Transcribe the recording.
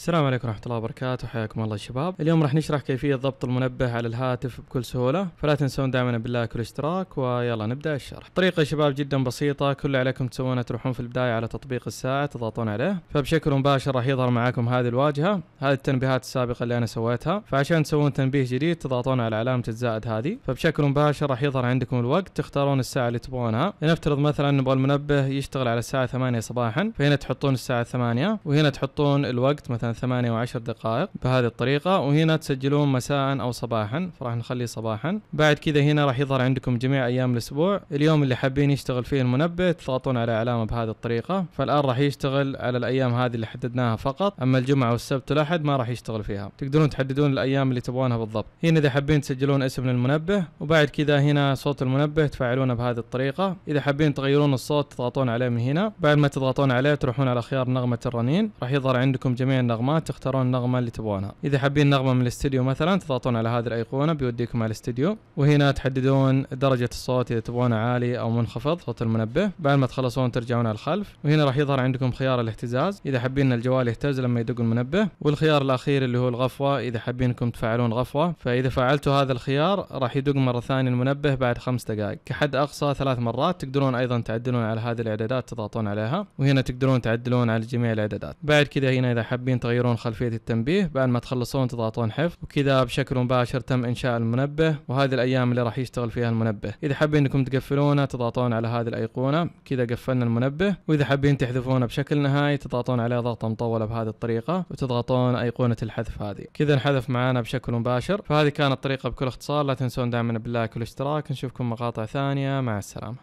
السلام عليكم ورحمة الله وبركاته حياكم الله الشباب اليوم راح نشرح كيفية ضبط المنبه على الهاتف بكل سهولة فلا تنسون دائما باللايك والاشتراك ويلا نبدأ الشرح الطريقة يا شباب جدا بسيطة كل اللي عليكم تسوونه تروحون في البداية على تطبيق الساعة تضغطون عليه فبشكل مباشر راح يظهر معاكم هذه الواجهة هذه التنبيهات السابقة اللي أنا سويتها فعشان تسوون تنبيه جديد تضغطون على علامة الزائد هذه فبشكل مباشر راح يظهر عندكم الوقت تختارون الساعة اللي تبغونها لنفترض مثلا نبغى المنبه يشتغل على الساعة 8 صباحا فهنا تحطون الساعة 8 وهنا تحطون الوقت مثلا مثلا ثمانية وعشر دقائق بهذه الطريقة وهنا تسجلون مساء أو صباحا فراح نخليه صباحا بعد كذا هنا راح يظهر عندكم جميع أيام الأسبوع اليوم اللي حابين يشتغل فيه المنبه تضغطون على علامة بهذه الطريقة فالآن راح يشتغل على الأيام هذه اللي حددناها فقط أما الجمعة والسبت والأحد ما راح يشتغل فيها تقدرون تحددون الأيام اللي تبغونها بالضبط هنا إذا حابين تسجلون اسم للمنبه وبعد كذا هنا صوت المنبه تفعلونه بهذه الطريقة إذا حابين تغيرون الصوت تضغطون عليه من هنا بعد ما تضغطون عليه تروحون على خيار نغمة الرنين راح يظهر عندكم جميع النغمة النغمات تختارون النغمه اللي تبغونها اذا حابين نغمه من الاستديو مثلا تضغطون على هذه الايقونه بيوديكم على الاستديو وهنا تحددون درجه الصوت اذا تبغونه عالي او منخفض صوت المنبه بعد ما تخلصون ترجعون على الخلف وهنا راح يظهر عندكم خيار الاهتزاز اذا حابين الجوال يهتز لما يدق المنبه والخيار الاخير اللي هو الغفوه اذا حابينكم تفعلون غفوه فاذا فعلتوا هذا الخيار راح يدق مره ثانيه المنبه بعد خمس دقائق كحد اقصى ثلاث مرات تقدرون ايضا تعدلون على هذه الاعدادات تضغطون عليها وهنا تقدرون تعدلون على جميع الاعدادات بعد كذا هنا اذا حابين تغيرون خلفية التنبيه بعد ما تخلصون تضغطون حفظ وكذا بشكل مباشر تم إنشاء المنبه وهذه الأيام اللي راح يشتغل فيها المنبه إذا حابين أنكم تقفلونه تضغطون على هذه الأيقونة كذا قفلنا المنبه وإذا حابين تحذفونه بشكل نهائي تضغطون عليه ضغطة مطولة بهذه الطريقة وتضغطون أيقونة الحذف هذه كذا انحذف معانا بشكل مباشر فهذه كانت الطريقة بكل اختصار لا تنسون دائما باللايك والاشتراك نشوفكم مقاطع ثانية مع السلامة